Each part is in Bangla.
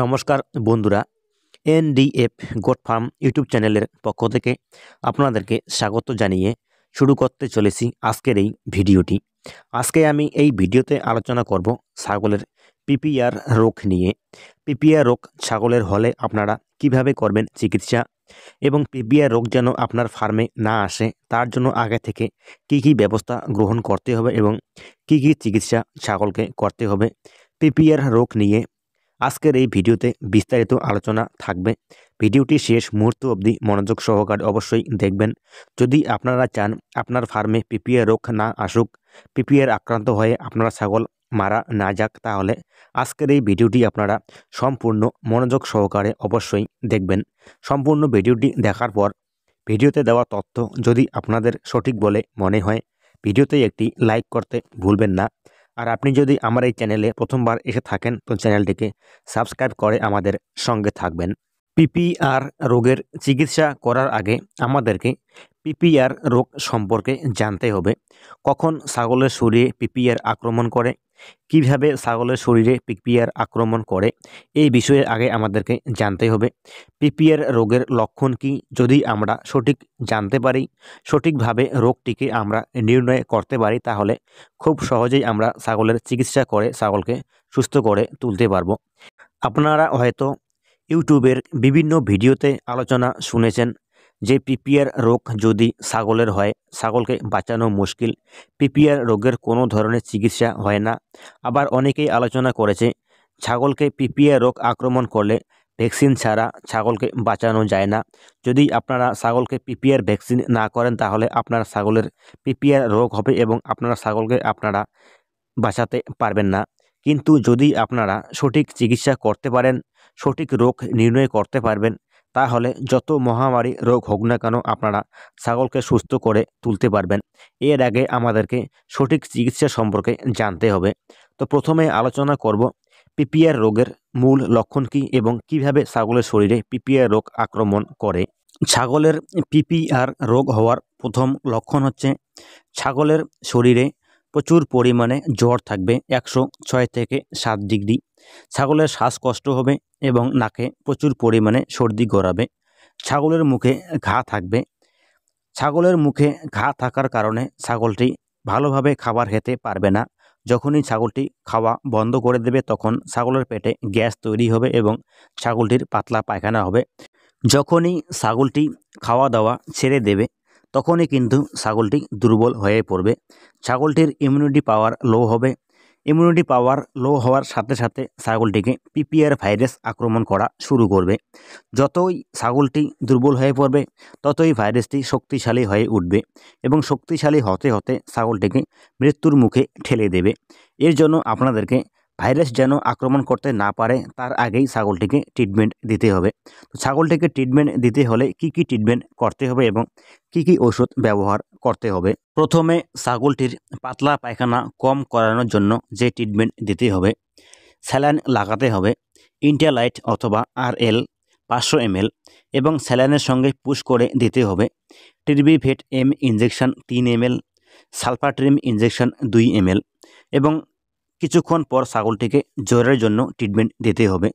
নমস্কার বন্ধুরা এনডিএফ গোট ফার্ম ইউটিউব চ্যানেলের পক্ষ থেকে আপনাদেরকে স্বাগত জানিয়ে শুরু করতে চলেছি আজকের এই ভিডিওটি আজকে আমি এই ভিডিওতে আলোচনা করব ছাগলের পিপিআর রোগ নিয়ে পিপিআর রোগ ছাগলের হলে আপনারা কিভাবে করবেন চিকিৎসা এবং পিপিআর রোগ যেন আপনার ফার্মে না আসে তার জন্য আগে থেকে কি কি ব্যবস্থা গ্রহণ করতে হবে এবং কি কি চিকিৎসা ছাগলকে করতে হবে পিপিআর রোগ নিয়ে আজকের এই ভিডিওতে বিস্তারিত আলোচনা থাকবে ভিডিওটি শেষ মুহূর্ত অবধি মনোযোগ সহকারে অবশ্যই দেখবেন যদি আপনারা চান আপনার ফার্মে পিপিআর রোগ না আসুক পিপিআর আক্রান্ত হয়ে আপনারা ছাগল মারা না যাক তাহলে আজকের এই ভিডিওটি আপনারা সম্পূর্ণ মনোযোগ সহকারে অবশ্যই দেখবেন সম্পূর্ণ ভিডিওটি দেখার পর ভিডিওতে দেওয়া তথ্য যদি আপনাদের সঠিক বলে মনে হয় ভিডিওতে একটি লাইক করতে ভুলবেন না আর আপনি যদি আমার এই চ্যানেলে প্রথমবার এসে থাকেন তো চ্যানেলটিকে সাবস্ক্রাইব করে আমাদের সঙ্গে থাকবেন পিপিআর রোগের চিকিৎসা করার আগে আমাদেরকে পিপিআর রোগ সম্পর্কে জানতে হবে কখন ছাগলের শরীরে পিপিআর আক্রমণ করে কিভাবে ছাগলের শরীরে পিপিআর আক্রমণ করে এই বিষয়ে আগে আমাদেরকে জানতে হবে পিপিআর রোগের লক্ষণ কি যদি আমরা সঠিক জানতে পারি সঠিকভাবে রোগটিকে আমরা নির্ণয় করতে পারি তাহলে খুব সহজেই আমরা ছাগলের চিকিৎসা করে ছাগলকে সুস্থ করে তুলতে পারবো আপনারা হয়তো ইউটিউবের বিভিন্ন ভিডিওতে আলোচনা শুনেছেন যে পিপিআর রোগ যদি ছাগলের হয় ছাগলকে বাঁচানো মুশকিল পিপিআর রোগের কোনো ধরনের চিকিৎসা হয় না আবার অনেকেই আলোচনা করেছে ছাগলকে পিপিআর রোগ আক্রমণ করলে ভ্যাকসিন ছাড়া ছাগলকে বাঁচানো যায় না যদি আপনারা ছাগলকে পিপিআর ভ্যাকসিন না করেন তাহলে আপনার ছাগলের পিপিআর রোগ হবে এবং আপনার ছাগলকে আপনারা বাঁচাতে পারবেন না কিন্তু যদি আপনারা সঠিক চিকিৎসা করতে পারেন সঠিক রোগ নির্ণয় করতে পারবেন তাহলে যত মহামারী রোগ হোক না কেন আপনারা ছাগলকে সুস্থ করে তুলতে পারবেন এর আগে আমাদেরকে সঠিক চিকিৎসা সম্পর্কে জানতে হবে তো প্রথমে আলোচনা করব পিপিআর রোগের মূল লক্ষণ কী এবং কিভাবে ছাগলের শরীরে পিপিআর রোগ আক্রমণ করে ছাগলের পিপিআর রোগ হওয়ার প্রথম লক্ষণ হচ্ছে ছাগলের শরীরে প্রচুর পরিমাণে জ্বর থাকবে একশো ছয় থেকে সাত ডিগ্রি ছাগলের শ্বাসকষ্ট হবে এবং নাকে প্রচুর পরিমাণে সর্দি গড়াবে ছাগলের মুখে ঘা থাকবে ছাগলের মুখে ঘা থাকার কারণে ছাগলটি ভালোভাবে খাবার খেতে পারবে না যখনই ছাগলটি খাওয়া বন্ধ করে দেবে তখন ছাগলের পেটে গ্যাস তৈরি হবে এবং ছাগলটির পাতলা পায়খানা হবে যখনই ছাগলটি খাওয়া দাওয়া ছেড়ে দেবে তখনই কিন্তু ছাগলটি দুর্বল হয়ে পড়বে ছাগলটির ইমিউনিটি পাওয়ার লো হবে ইমিউনিটি পাওয়ার লো হওয়ার সাথে সাথে ছাগলটিকে পিপিআর ভাইরাস আক্রমণ করা শুরু করবে যতই ছাগলটি দুর্বল হয়ে পড়বে ততই ভাইরাসটি শক্তিশালী হয়ে উঠবে এবং শক্তিশালী হতে হতে ছাগলটিকে মৃত্যুর মুখে ঠেলে দেবে এর জন্য আপনাদেরকে ভাইরাস যেন আক্রমণ করতে না পারে তার আগেই ছাগলটিকে ট্রিটমেন্ট দিতে হবে তো ছাগলটিকে ট্রিটমেন্ট দিতে হলে কি কি ট্রিটমেন্ট করতে হবে এবং কি কি ওষুধ ব্যবহার করতে হবে প্রথমে ছাগলটির পাতলা পায়খানা কম করানোর জন্য যে ট্রিটমেন্ট দিতে হবে স্যালাইন লাগাতে হবে ইন্টালাইট অথবা আর এল পাঁচশো এমএল এবং স্যালাইনের সঙ্গে পুশ করে দিতে হবে ফেট এম ইঞ্জেকশন তিন এমএল সালফাট্রিম ইঞ্জেকশন দুই এমএল এবং কিছুক্ষণ পর ছাগলটিকে জ্বরের জন্য ট্রিটমেন্ট দিতে হবে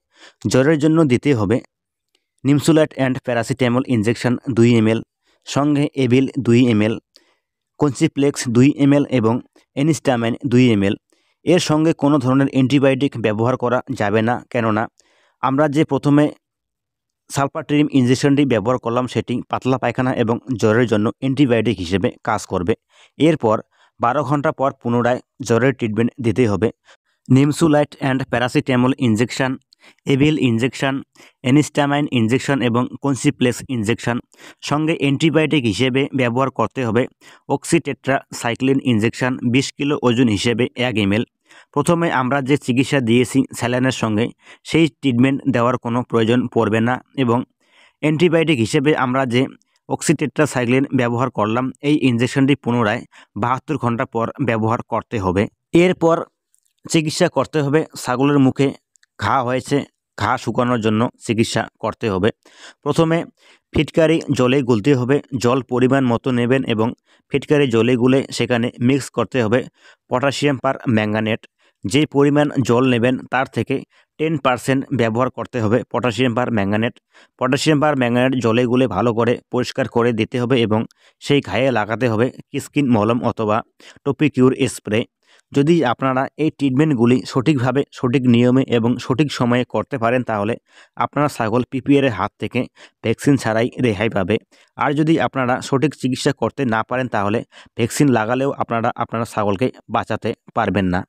জ্বরের জন্য দিতে হবে নিমসুলাইট অ্যান্ড প্যারাসিটামল ইঞ্জেকশন দুই এমএল সঙ্গে এভিল দুই এমএল কনসিপ্লেক্স দুই এমএল এবং এনিস্টামেন দুই এমএল এর সঙ্গে কোনো ধরনের অ্যান্টিবায়োটিক ব্যবহার করা যাবে না কেননা আমরা যে প্রথমে ট্রিম ইঞ্জেকশনটি ব্যবহার করলাম সেটি পাতলা পায়খানা এবং জ্বরের জন্য অ্যান্টিবায়োটিক হিসেবে কাজ করবে এরপর বারো ঘন্টা পর পুনরায় জ্বরের ট্রিটমেন্ট দিতে হবে nimesulide and paracetamol injection Avil injection antihistamine injection এবং কনসিপ্লেক্স ইনজেকশন সঙ্গে অ্যান্টিবায়োটিক হিসেবে ব্যবহার করতে হবে অক্সিটেট্রা সাইক্লিন ইনজেকশন বিশ কিলো ওজন হিসেবে এক এমএল প্রথমে আমরা যে চিকিৎসা দিয়েছি স্যালাইনের সঙ্গে সেই ট্রিটমেন্ট দেওয়ার কোনো প্রয়োজন পড়বে না এবং অ্যান্টিবায়োটিক হিসেবে আমরা যে অক্সিটেট্রা সাইক্লিন ব্যবহার করলাম এই ইনজেকশনটি পুনরায় বাহাত্তর ঘন্টা পর ব্যবহার করতে হবে এরপর চিকিৎসা করতে হবে ছাগলের মুখে ঘা হয়েছে ঘা শুকানোর জন্য চিকিৎসা করতে হবে প্রথমে ফিটকারি জলে গুলতে হবে জল পরিমাণ মতো নেবেন এবং ফিটকারি জলে গুলে সেখানে মিক্স করতে হবে পটাশিয়াম পার ম্যাঙ্গানেট যে পরিমাণ জল নেবেন তার থেকে টেন পার্সেন্ট ব্যবহার করতে হবে potassium permanganate potassium permanganate জলে গুলে ভালো করে পরিষ্কার করে দিতে হবে এবং সেই ঘায়ে লাগাতে হবে স্কিন মলম অথবা টপিকিউর স্প্রে যদি আপনারা এই ট্রিটমেন্টগুলি সঠিকভাবে সঠিক নিয়মে এবং সঠিক সময়ে করতে পারেন তাহলে আপনারা ছাগল পিপিআরের হাত থেকে ভ্যাকসিন ছাড়াই রেহাই পাবে আর যদি আপনারা সঠিক চিকিৎসা করতে না পারেন তাহলে ভ্যাকসিন লাগালেও আপনারা আপনারা ছাগলকে বাঁচাতে পারবেন না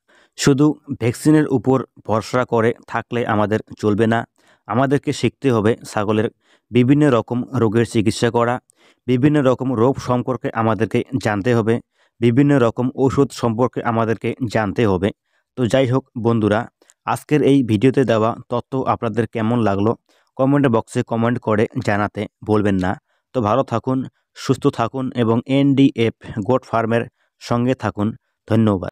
শুধু ভ্যাকসিনের উপর ভরসা করে থাকলে আমাদের চলবে না আমাদেরকে শিখতে হবে ছাগলের বিভিন্ন রকম রোগের চিকিৎসা করা বিভিন্ন রকম রোগ সম্পর্কে আমাদেরকে জানতে হবে বিভিন্ন রকম ওষুধ সম্পর্কে আমাদেরকে জানতে হবে তো যাই হোক বন্ধুরা আজকের এই ভিডিওতে দেওয়া তত্ত্ব আপনাদের কেমন লাগলো কমেন্ট বক্সে কমেন্ট করে জানাতে বলবেন না তো ভালো থাকুন সুস্থ থাকুন এবং এনডিএফ গোট ফার্মের সঙ্গে থাকুন ধন্যবাদ